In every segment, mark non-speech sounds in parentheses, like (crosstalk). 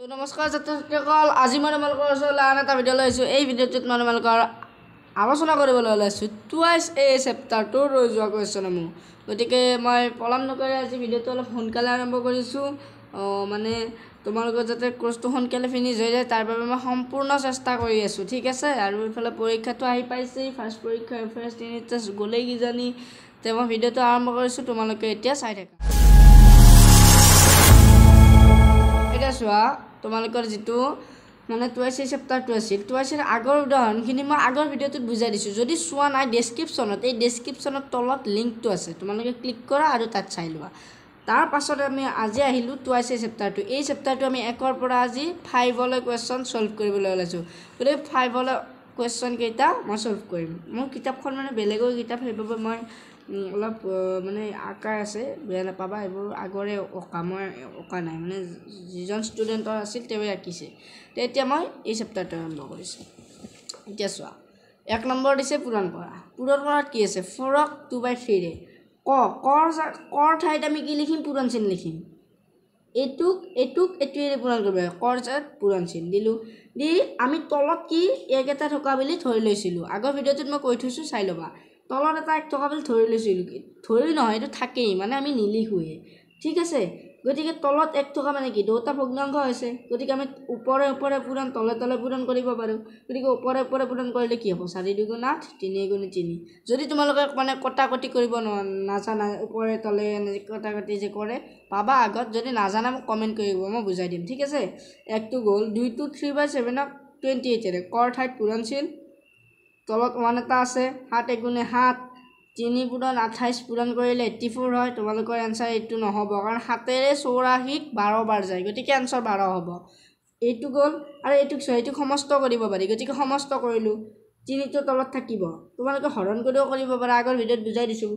তো নমস্কাৰ ছাত্ৰীসকল আজি মই তোমালোকৰ ওচৰলৈ আন এটা ভিডিঅ' লৈ আহিছোঁ এই ভিডিঅ'টোত মই তোমালোকৰ আলোচনা কৰিবলৈ ওলাইছোঁ টুৱাইচ এই চেপ্টাৰটোৰ ৰৈ যোৱা কুৱেশ্যনসমূহ গতিকে মই পলম নকৰি আজি ভিডিঅ'টো অলপ সোনকালে আৰম্ভ কৰিছোঁ মানে তোমালোকৰ যাতে কৰ্চটো সোনকালে ফিনিছ হৈ যায় তাৰ বাবে মই সম্পূৰ্ণ চেষ্টা কৰি আছোঁ ঠিক আছে আৰু এইফালে পৰীক্ষাটো আহি পাইছেই ফাৰ্ষ্ট পৰীক্ষা ফাৰ্ষ্ট ইউনিট টেষ্ট গ'লেই কিজানি তে মই ভিডিঅ'টো আৰম্ভ কৰিছোঁ তোমালোকে এতিয়া চাই থাকা এতিয়া চোৱা তোমালোকৰ যিটো মানে টু আছিল চেপ্টাৰটো আছিল টু আছিল আগৰ উদাহৰণখিনি মই আগৰ ভিডিঅ'টোত বুজাই দিছোঁ যদি চোৱা নাই ডেছক্ৰিপশ্যনত এই ডেছক্ৰিপশ্যনত তলত লিংকটো আছে তোমালোকে ক্লিক কৰা আৰু তাত চাই লোৱা তাৰপাছত আমি আজি আহিলোঁ টু আছে চেপ্টাৰটো এই চেপ্টাৰটো আমি একৰ পৰা আজি ফাইভলৈ কুৱেশ্যন চল্ভ কৰিবলৈ ওলাইছোঁ গতিকে ফাইভলৈ কুৱেশ্যনকেইটা মই চল্ভ কৰিম মোৰ কিতাপখন মানে বেলেগৰ কিতাপ সেইবাবে মই অলপ মানে আকাৰ আছে বেয়া নাপাবা এইবোৰ আগৰে অঁকা মই অঁকা নাই মানে যিজন ষ্টুডেণ্টৰ আছিল তেওঁ আঁকিছে এতিয়া মই এই চেপ্টাৰটো আৰম্ভ কৰিছোঁ এতিয়া চোৱা এক নম্বৰ দিছে পূৰণ কৰা পূৰণ কৰাত কি আছে ফৰক টু বাই থ্ৰীৰে ক কৰ ঠাইত আমি কি লিখিম পূৰণ চিন লিখিম এইটোক এইটোক এইটোৱে পূৰণ কৰিব লাগে কৰ যাত পূৰণ চিন দিলোঁ দি আমি তলত কি একেটা থকা বুলি ধৰি লৈছিলোঁ আগৰ ভিডিঅ'টোত মই কৈ থৈছোঁ চাই ল'বা তলত এটা এক বুলি ধৰি লৈছিলোঁ ধৰি নহয় এইটো থাকেই মানে আমি নিলিখোঁৱে ঠিক আছে গতিকে তলত এক টকা মানে কি দুটা ভগ্নাংশ হৈছে গতিকে আমি ওপৰে ওপৰে পূৰণ তলে তলে পূৰণ কৰিব পাৰোঁ গতিকে ওপৰে ওপৰে পূৰণ কৰিলে কি হ'ব চাৰি দুগুণ আঠ তিনি গুণে তিনি যদি তোমালোকে মানে কটা কটি কৰিব নাজানা ওপৰে তলে কটা কটি যে কৰে পাবা আগত যদি নাজানা মোক কমেণ্ট কৰিব মই বুজাই দিম ঠিক আছে একটো গ'ল দুইটো থ্ৰী বাই ছেভেনক টুৱেণ্টি এইটেৰে কৰ ঠাইত পূৰণশীল তলত ওৱান এটা আছে সাত এগুণে সাত তিনি পূৰণ আঠাইছ পূৰণ কৰিলে এইটি ফ'ৰ হয় তোমালোকৰ এনচাৰ এইটো নহ'ব কাৰণ সাতেৰে চৌৰাশীত বাৰ বাৰ যায় গতিকে এনচাৰ বাৰ হ'ব এইটো গ'ল আৰু এইটোক এইটোক সমস্ত কৰিব পাৰি গতিকে সমস্ত কৰিলোঁ তিনিটো তলত থাকিব তোমালোকে হৰণ কৰিও কৰিব পাৰা আগৰ ভিডিঅ'ত বুজাই দিছোঁ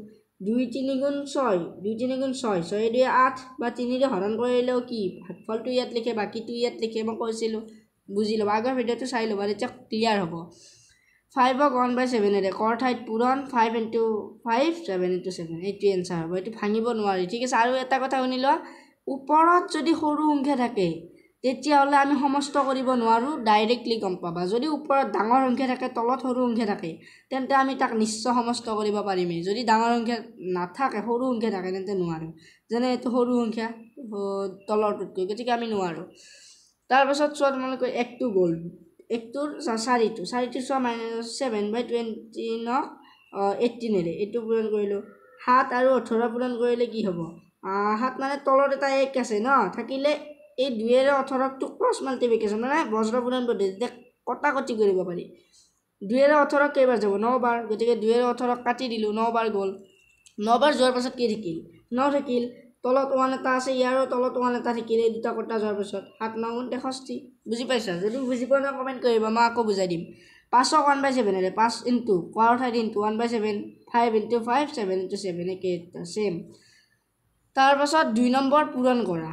দুই তিনি গুণ ছয় দুই তিনি গুণ ছয় ছয় দুই আঠ বা তিনিৰে হৰণ কৰিলেও কি ভাগফলটো ইয়াত লিখে বাকীটো ইয়াত লিখে মই কৈছিলোঁ বুজি ল'ব আগৰ ভিডিঅ'টো চাই ল'বা তেতিয়া ক্লিয়াৰ হ'ব ফাইভক ওৱান বাই ছেভেনেৰে কৰ ঠাইত পূৰণ five into five seven into seven এইটো এনচাৰ হ'ব এইটো ভাঙিব নোৱাৰি ঠিক আছে আৰু এটা কথা শুনি লোৱা ওপৰত যদি সৰু সংখ্যা থাকে তেতিয়াহ'লে আমি সমস্ত কৰিব নোৱাৰোঁ ডাইৰেক্টলি গম পাবা যদি ওপৰত ডাঙৰ সংখ্যা থাকে তলত সৰু সংখ্যা থাকে তেন্তে আমি তাক নিশ্চয় সমস্ত কৰিব পাৰিমেই যদি ডাঙৰ সংখ্যা নাথাকে সৰু সংখ্যা থাকে তেন্তে নোৱাৰোঁ যেনে এইটো সৰু সংখ্যা তলৰটোতকৈ গতিকে আমি নোৱাৰোঁ তাৰপাছত চোৱা তোমালোকে একটো গ'ল এইটোৰ চাৰিটো চাৰিটো চোৱা মাইনাছ ছেভেন বাই টুৱেণ্টিনক এইটিনেৰে এইটো পূৰণ কৰিলোঁ সাত আৰু ওঠৰ পূৰণ কৰিলে কি হ'ব সাত মানে তলত এটা এক আছে ন থাকিলে এই দুয়েৰে ওঠৰকটো ক্ৰছ মাল্টিপ্লিকেশ্যন মানে বজ্ৰ পূৰণ পদ্ধতি তেতিয়া কটা কটি কৰিব পাৰি দুয়েৰে ওঠৰক কেইবাৰ যাব নবাৰ গতিকে দুয়েৰে ওঠৰক কাটি দিলোঁ নবাৰ গ'ল নবাৰ যোৱাৰ পাছত কি থাকিল ন থাকিল তলত ওৱান এটা আছে ইয়াৰো তলত ওৱান এটা থাকিলে দুটা কটা যোৱাৰ পিছত সাত ন গুণ তেষষ্ঠি বুজি পাইছা যদি বুজি পোৱা নাই কমেণ্ট কৰিব মই আকৌ বুজাই দিম পাঁচক ওৱান বাই ছেভেন আৰু পাঁচ ইণ্টু কোৱাৰ ঠাইত into one by seven five into five seven into seven একেটা ছেম তাৰপাছত দুই নম্বৰ পূৰণ কৰা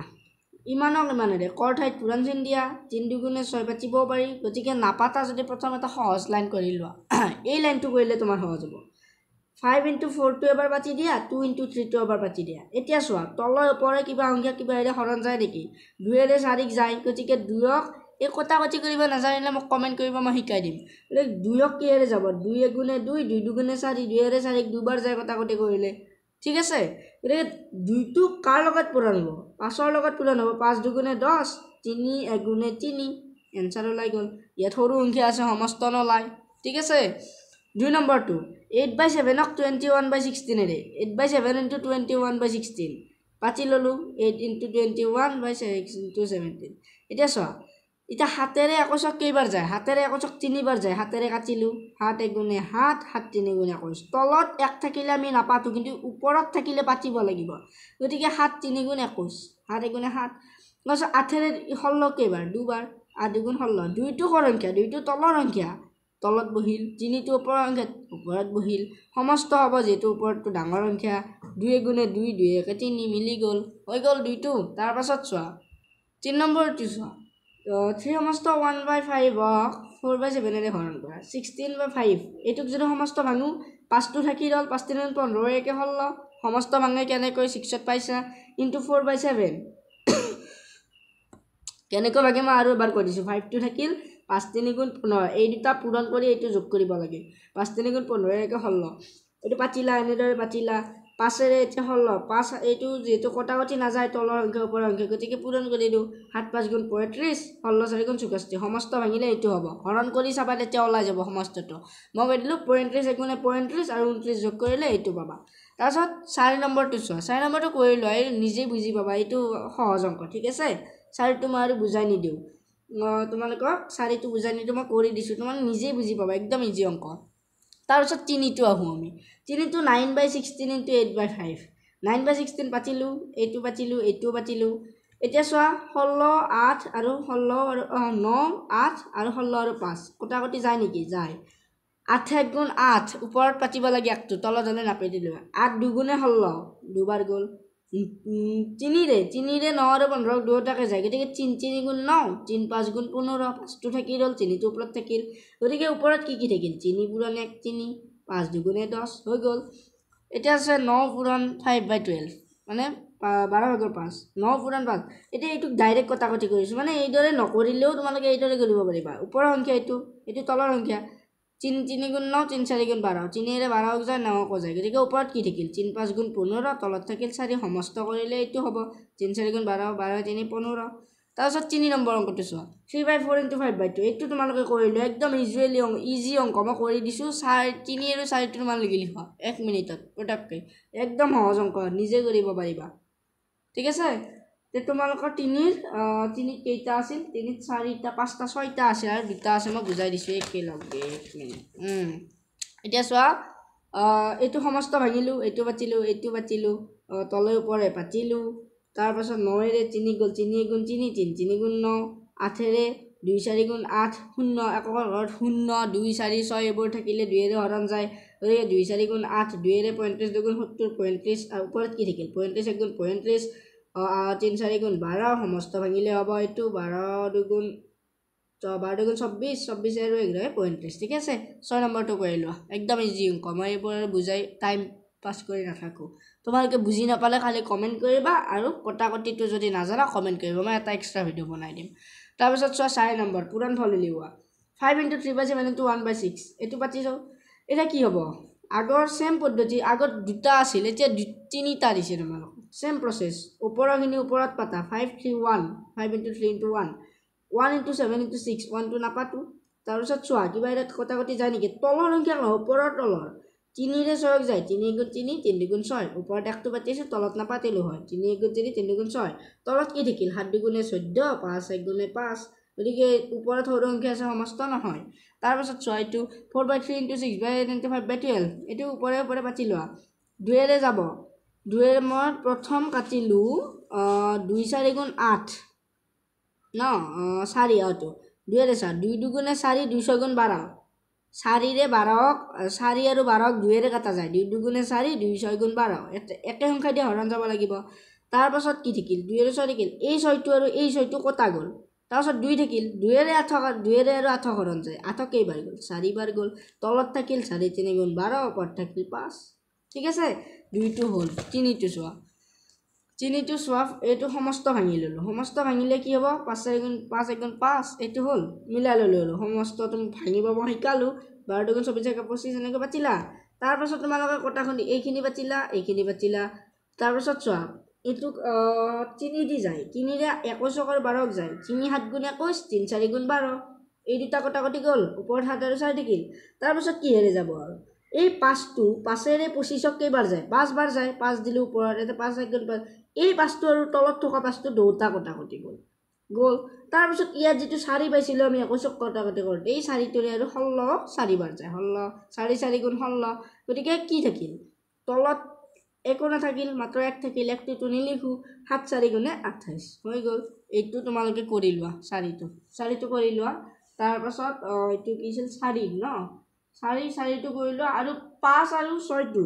ইমানক ইমানেৰে কৰ ঠাইত পূৰণ চিন দিয়া তিনি দুগুণে ছয় পাতিব পাৰি গতিকে নাপাতা যদি প্ৰথম এটা সহজ লাইন কৰি লোৱা (clears throat) এই লাইনটো কৰিলে তোমাৰ সহজ হ'ব ফাইভ ইন্টু ফ'ৰটো এবাৰ বাতি দিয়া টু ইণ্টু থ্ৰীটো এবাৰ বাতি দিয়া এতিয়া চোৱা তলৰ ওপৰে কিবা সংখ্যা কিবা এৰে হৰণ যায় নেকি দুয়েৰে চাৰিক যায় গতিকে দুয়ক এই কটা কটি কৰিব নাজানিলে মোক কমেণ্ট কৰিব মই শিকাই দিম গতিকে দুয়ক কিহেৰে যাব দুই এগুণে দুই দুই দুগুণে চাৰি দুয়েৰে চাৰিক দুবাৰ যায় কটা কটি কৰিলে ঠিক আছে গতিকে দুইটো কাৰ লগত পূৰণ হ'ব পাঁচৰ লগত পূৰণ হ'ব পাঁচ দুগুণে দহ তিনি এগুণে তিনি এনচাৰ ওলাই গ'ল ইয়াত সৰু সংখ্যা আছে সমস্ত নোলায় ঠিক আছে দুই নম্বৰটো এইট বাই ছেভেনক টুৱেণ্টি ওৱান বাই ছিক্সটিনেৰে eight by seven into twenty one by sixteen পাতি ল'লোঁ eight into twenty one by six into seventeen এতিয়া চোৱা এতিয়া হাতেৰে একৈছ কেইবাৰ যায় হাতেৰে একৈছক তিনিবাৰ যায় হাতেৰে কাটিলোঁ সাত এগুণে সাত সাত তিনি গুণে একৈছ তলত এক থাকিলে আমি নাপাতোঁ কিন্তু ওপৰত থাকিলে পাতিব লাগিব গতিকে সাত তিনি গুণ একৈছ সাত এগুণে সাত তাৰপিছত আঠেৰে ষোল্ল কেইবাৰ দুবাৰ আঠ দুগুণ ষোল্ল দুইটো সংখ্যা দুইটো তলৰ সংখ্যা তলত বহিল তিনিটো ওপৰৰ অংশে ওপৰত বহিল সমস্ত হ'ব যিহেতু ওপৰতটো ডাঙৰ সংখ্যা দুই এগুণে দুই দুই একে তিনি মিলি গ'ল হৈ গ'ল দুইটো তাৰপাছত চোৱা তিনি নম্বৰটো চোৱা থ্ৰী সমস্ত ওৱান বাই ফাইভক ফ'ৰ বাই ছেভেনেৰে হৰণ কৰা ছিক্সটিন বাই ফাইভ এইটোক যদি সমস্ত ভাঙো পাঁচটো থাকি ৰ'ল পাঁচটিন পোন্ধৰ একে ষোল্ল সমস্ত ভাঙে কেনেকৈ ছিক্সত পাইছা ইনটু ফ'ৰ বাই ছেভেন কেনেকৈ ভাগিম আৰু এবাৰ কৈ দিছোঁ ফাইভটো থাকিল পাঁচ তিনি গুণ পোন্ধৰ এই দুটা পূৰণ কৰি এইটো যোগ কৰিব লাগে পাঁচ তিনি গুণ পোন্ধৰ এনেকৈ ষোল্ল এইটো পাতিলা এনেদৰে পাতিলা পাঁচেৰে এতিয়া ষোল্ল পাঁচ এইটো যিহেতু কটা কটি নাযায় তলৰ সংখ্যা ওপৰৰ সংখ্যা গতিকে পূৰণ কৰি দিওঁ সাত পাঁচ গুণ পঁয়ত্ৰিছ ষোল্ল চাৰি গুণ চৌষষ্ঠি সমস্ত ভাঙিলে এইটো হ'ব হৰণ কৰি চাবা তেতিয়া ওলাই যাব সমস্তটো মই কৈ দিলোঁ পঁয়ত্ৰিছ একগুণে পঁয়ত্ৰিছ আৰু ঊনত্ৰিছ যোগ কৰিলে এইটো পাবা তাৰপিছত চাৰি নম্বৰটো চোৱা চাৰি নম্বৰটো কৰিলোঁ আৰু নিজেই বুজি পাবা এইটো সহজ অংক ঠিক আছে চাৰিটো মই আৰু বুজাই নিদিওঁ তোমালোকক চাৰিটো বুজাই নিদিওঁ মই কৰি দিছোঁ তোমালোক নিজেই বুজি পাবা একদম ইজি অংক তাৰপিছত তিনিটো আহোঁ আমি তিনিটো nine by sixteen into eight by five nine by sixteen পাতিলোঁ এইটো পাতিলোঁ এইটোও পাতিলোঁ এতিয়া চোৱা ষোল্ল আঠ আৰু ষোল্ল আৰু ন আঠ আৰু ষোল্ল আৰু পাঁচ কোটাকটি যায় নেকি যায় আঠ এক গুণ আঠ ওপৰত পাতিব লাগে আগটো তলত হ'লে নাপাতিলোঁ আঠ দুগুণে ষোল্ল দুবাৰ গ'ল তিনিৰে তিনিৰে আৰু পোন্ধৰক দুয়োটাকে যায় গতিকে তিনি তিনি গুণ ন তিনি পাঁচ গুণ পোন্ধৰ পাঁচটো থাকি ৰ'ল তিনিটো ওপৰত থাকিল গতিকে ওপৰত কি কি থাকিল তিনি পুৰণ এক তিনি পাঁচ দুগুণে দহ হৈ গ'ল এতিয়া আছে ন পুৰণ ফাইভ বাই টুৱেল্ভ মানে বাৰ ভাগৰ পাঁচ ন পুৰণ পাঁচ এতিয়া এইটোক ডাইৰেক্ট কটা কটি কৰিছোঁ মানে এইদৰে নকৰিলেও তোমালোকে এইদৰে কৰিব পাৰিবা ওপৰৰ সংখ্যা এইটো এইটো তলৰ সংখ্যা তিনি তিনি গুণ ন তিনি চাৰি গুণ বাৰ তিনিৰে বাৰক যায় নক যায় গতিকে ওপৰত কি থাকিল তিনি পাঁচ গুণ পোন্ধৰ তলত থাকিল চাৰি সমস্ত কৰিলে এইটো হ'ব তিনি চাৰি গুণ বাৰ বাৰ তিনি পোন্ধৰ তাৰপিছত তিনি নম্বৰ অংকটো চোৱা three by four into five by two এইটো তোমালোকে কৰিলোঁ একদম ইজুৱেলি অংক ইজি অংক মই কৰি দিছোঁ চাৰি তিনি আৰু চাৰিটো তোমালোকে লিখোৱা এক মিনিটত পটককৈ একদম সহজ অংক নিজে কৰিব পাৰিবা ঠিক আছে তে তোমালোকৰ তিনিৰ তিনি কেইটা আছিল তিনিত চাৰিটা পাঁচটা ছয়টা আছিল আৰু দুটা আছে মই বুজাই দিছোঁ একেলগে এতিয়া চোৱা এইটো সমস্ত ভাঙিলোঁ এইটো পাতিলোঁ এইটো পাতিলোঁ তলে ওপৰে পাতিলোঁ তাৰপাছত নৰেৰে তিনি গ'ল তিনি এগুণ তিনি তিনি তিনি গুণ ন আঠেৰে দুই চাৰি গুণ আঠ শূন্য একক ঘৰত শূন্য দুই চাৰি ছয় এইবোৰ থাকিলে দুয়েৰে হৰণ যায় গতিকে দুই চাৰি গুণ আঠ দুয়েৰে পঁয়ত্ৰিছ দুগুণ সত্তৰ পঁয়ত্ৰিছ আৰু ওপৰত কি থাকিল পঁয়ত্ৰিছ গুণ পঁয়ত্ৰিছ অঁ তিনি চাৰিগুণ বাৰ সমস্ত ভাঙিলে হ'ব এইটো বাৰ দুগুণ বাৰ দুগুণ চৌব্বিছ চৌব্বিছ আৰু এঘাৰ পঁয়ত্ৰিছ ঠিক আছে ছয় নম্বৰটো কৰি লোৱা একদম ইজি অংক মই এইবোৰ বুজাই টাইম পাছ কৰি নাথাকোঁ তোমালোকে বুজি নাপালে খালি কমেণ্ট কৰিবা আৰু কটাকটিটো যদি নাজানা কমেণ্ট কৰিবা মই এটা এক্সট্ৰা ভিডিঅ' বনাই দিম তাৰপিছত চোৱা চাৰি নম্বৰ পুৰণ ফল উলিওৱা five into three by seven two one by six এইটো পাতি চাওঁ এতিয়া কি হ'ব আগৰ চেম পদ্ধতি আগত দুটা আছিল এতিয়া তিনিটা দিছে তোমালোক চেম প্ৰচেছ ওপৰৰখিনি ওপৰত পাতা five three one five into three into one one into seven into six ওৱানটো নাপাতোঁ তাৰপিছত চোৱা কিবা এটা কটা কটি যায় নেকি তলৰ সংখ্যা নহয় ওপৰৰ তলৰ তিনিৰে ছয়ক যায় তিনি এগুণ তিনি তিনি দুগুণ ছয় ওপৰত একটো পাতিছোঁ তলত নাপাতিলোঁ হয় তিনি এগুণ তিনি তিনি দুগুণ ছয় তলত কি থাকিল সাত দুগুণে চৈধ্য পাঁচ একগুণে পাঁচ গতিকে ওপৰত সৰু সংখ্যা আছে সমস্ত নহয় তাৰপাছত ছয় এইটো four by three into six by twenty five by twelve এইটো ওপৰে ওপৰে পাতি লোৱা দুৱেৰে যাব দুৱে মই প্ৰথম কাটিলোঁ দুই চাৰি গুণ আঠ ন চাৰি অঁতো দুৱেৰে চাৰি দুই দুগুণে চাৰি দুই ছয়গুণ বাৰ চাৰিৰে বাৰক চাৰি আৰু বাৰক দুৱেৰে কটা যায় দুই দুগুণে চাৰি দুই ছয় গুণ বাৰ একে সংখ্যা দিয়ে হৰণ যাব লাগিব তাৰপাছত কি থাকিল দুৱেৰে ছয় থাকিল এই ছয়টো আৰু এই ছয়টো কটা গ'ল তাৰপাছত দুই থাকিল দুৱেৰে আঠ দুৱেৰে আৰু আঠ হৰণ যায় আঠ কেইবাৰ গ'ল চাৰিবাৰ গ'ল তলত থাকিল চাৰি তিনি গুণ বাৰ ওপৰত থাকিল পাঁচ ঠিক আছে দুইটো হ'ল তিনিটো চোৱা তিনিটো চোৱা এইটো সমস্ত ভাঙি ল'লোঁ সমস্ত ভাঙিলে কি হ'ব পাঁচ চাৰিগুণ পাঁচ এগুণ পাঁচ এইটো হ'ল মিলাই ল'লোঁ ল'লোঁ সমস্ত তুমি ভাঙিব মই শিকালোঁ বাৰ দুগুণ চৌব্বিছ একে পঁচিছ এনেকৈ পাতিলা তাৰপাছত তোমালোকে কটাখন এইখিনি পাতিলা এইখিনি পাতিলা তাৰপাছত চোৱা এইটোক দি যায় তিনিৰে একৈছ আৰু বাৰক যায় তিনি সাত গুণ একৈছ তিনি চাৰিগুণ বাৰ এই দুটা কটা কটি গ'ল ওপৰত সাত আৰু চাৰি থাকিল তাৰপাছত কিহেৰে যাব আৰু এই পাঁচটো পাঁচেৰে পঁচিছক কেইবাৰ যায় পাঁচবাৰ যায় পাঁচ দিলোঁ ওপৰত এতিয়া পাঁচ এক গ'ল পাঁচ এই পাঁচটো আৰু তলত থকা পাঁচটো দুটা কটা কটি গ'ল গ'ল তাৰপিছত ইয়াত যিটো চাৰি পাইছিলোঁ আমি একৈছক কটা কটি কৰোঁ এই চাৰিটোৰে আৰু ষোল্ল চাৰিবাৰ যায় ষোল্ল চাৰি চাৰি গুণ ষোল্ল গতিকে কি থাকিল তলত একো নাথাকিল মাত্ৰ এক থাকিল একটোতো নিলিখোঁ সাত চাৰি গুণে আঠাইছ হৈ গ'ল এইটো তোমালোকে কৰি লোৱা চাৰিটো চাৰিটো কৰি লোৱা তাৰপাছত এইটো কি আছিল চাৰি ন চাৰি চাৰিটো কৰি লোৱা আৰু পাঁচ আৰু ছয়টো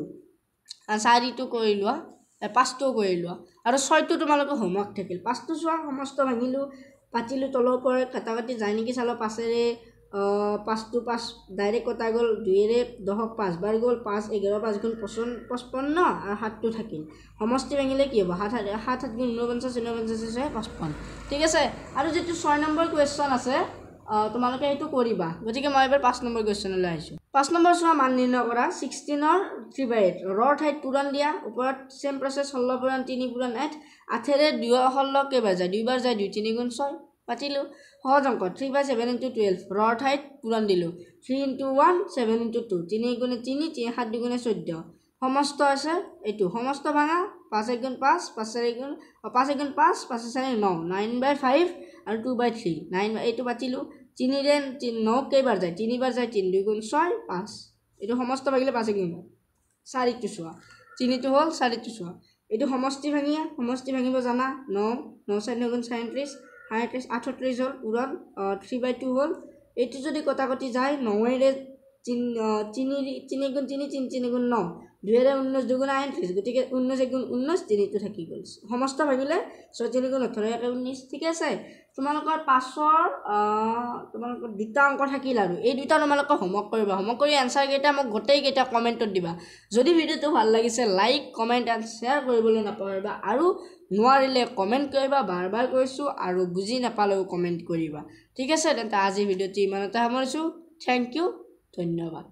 চাৰিটো কৰি লোৱা পাঁচটো কৰি লোৱা আৰু ছয়টো তোমালোকৰ হোমৱৰ্ক থাকিল পাঁচটো চোৱা সমস্ত ভাঙিলোঁ পাতিলোঁ তলৰ পৰা কটা কাটি যায় নেকি চালোঁ পাঁচেৰে পাঁচটো পাঁচ ডাইৰেক্ট কটা গ'ল দুয়েৰে দহক পাঁচবাৰ গ'ল পাঁচ এঘাৰ পাঁচ গ'ল পচন পঁচপন্ন আৰু সাতটো থাকিল সমষ্টি ভাঙিলে কি হ'ব সাত সাত সাত ঊনপঞ্চাছ ঊনপঞ্চাছ ছয় পঁচপন্ন ঠিক আছে আৰু যিটো ছয় নম্বৰ কুৱেশ্যন আছে তোমালোকে এইটো কৰিবা গতিকে মই এবাৰ পাঁচ নম্বৰ কুৱেশ্যনলৈ আহিছোঁ পাঁচ নম্বৰ চোৱা মান নিৰ্ণয় কৰা ছিক্সটিনৰ থ্ৰী বাই এইট ৰৰ ঠাইত পূৰণ দিয়া ওপৰত চেম প্ৰচেছ ষোল্ল পূৰণ তিনি পূৰণ এইট আঠেৰে দুয় ষোল্ল কেইবাৰ যায় দুইবাৰ যায় দুই তিনি গুণ ছয় পাতিলোঁ সহজ অংক three by seven into twelve ৰৰ ঠাইত পূৰণ দিলোঁ three into one seven into two তিনি গুণে তিনি সাত দুগুণে চৈধ্য সমস্ত আছে এইটো সমস্ত ভাঙা পাঁচ একগুণ পাঁচ পাঁচেৰে গুণ পাঁচ একগুণ পাঁচ পাঁচে চাৰি ন নাইন বাই ফাইভ আৰু two by three nine by এইটো পাতিলোঁ তিনিৰে ন কেইবাৰ যায় তিনিবাৰ যায় তিনি দুই গুণ ছয় পাঁচ এইটো সমষ্ট ভাগিলে পাঁচ একগুণ চাৰিটো চোৱা তিনিটো হ'ল চাৰিটো চোৱা এইটো সমষ্টি ভাঙিয়া সমষ্টি ভাঙিব জানা ন ন চাৰি নগুণ চাৰিত্ৰিছ সাঁত্ৰিছ আঠত্ৰিছ হ'ল উৰণ থ্ৰী বাই টু হ'ল এইটো যদি কটাকটি যায় নৱেৰে তিনি তিনি তিনিগুণ তিনি তিনি তিনিগুণ ন দুহেজাৰ ঊনৈছ দুগুণ আঠত্ৰিছ গতিকে ঊনৈছ একগুণ ঊনৈছ তিনিটো থাকি গ'ল সমস্ত ভাগিলে ছয়ত্ৰিছ গুণ ওঠৰ একে ঊনৈছ ঠিকে আছে তোমালোকৰ পাছৰ তোমালোকৰ দুটা অংক থাকিল আৰু এই দুটা তোমালোকৰ হোমৱৰ্ক কৰিবা হোমৱৰ্ক কৰি এনচাৰকেইটা মোক গোটেইকেইটা কমেণ্টত দিবা যদি ভিডিঅ'টো ভাল লাগিছে লাইক কমেণ্ট এণ্ড শ্বেয়াৰ কৰিবলৈ নাপাহৰিবা আৰু নোৱাৰিলে কমেণ্ট কৰিবা বাৰ বাৰ কৈছোঁ আৰু বুজি নাপালেও কমেণ্ট কৰিবা ঠিক আছে তেন্তে আজি ভিডিঅ'টো ইমানতে সামৰিছোঁ থেংক ইউ ধন্যবাদ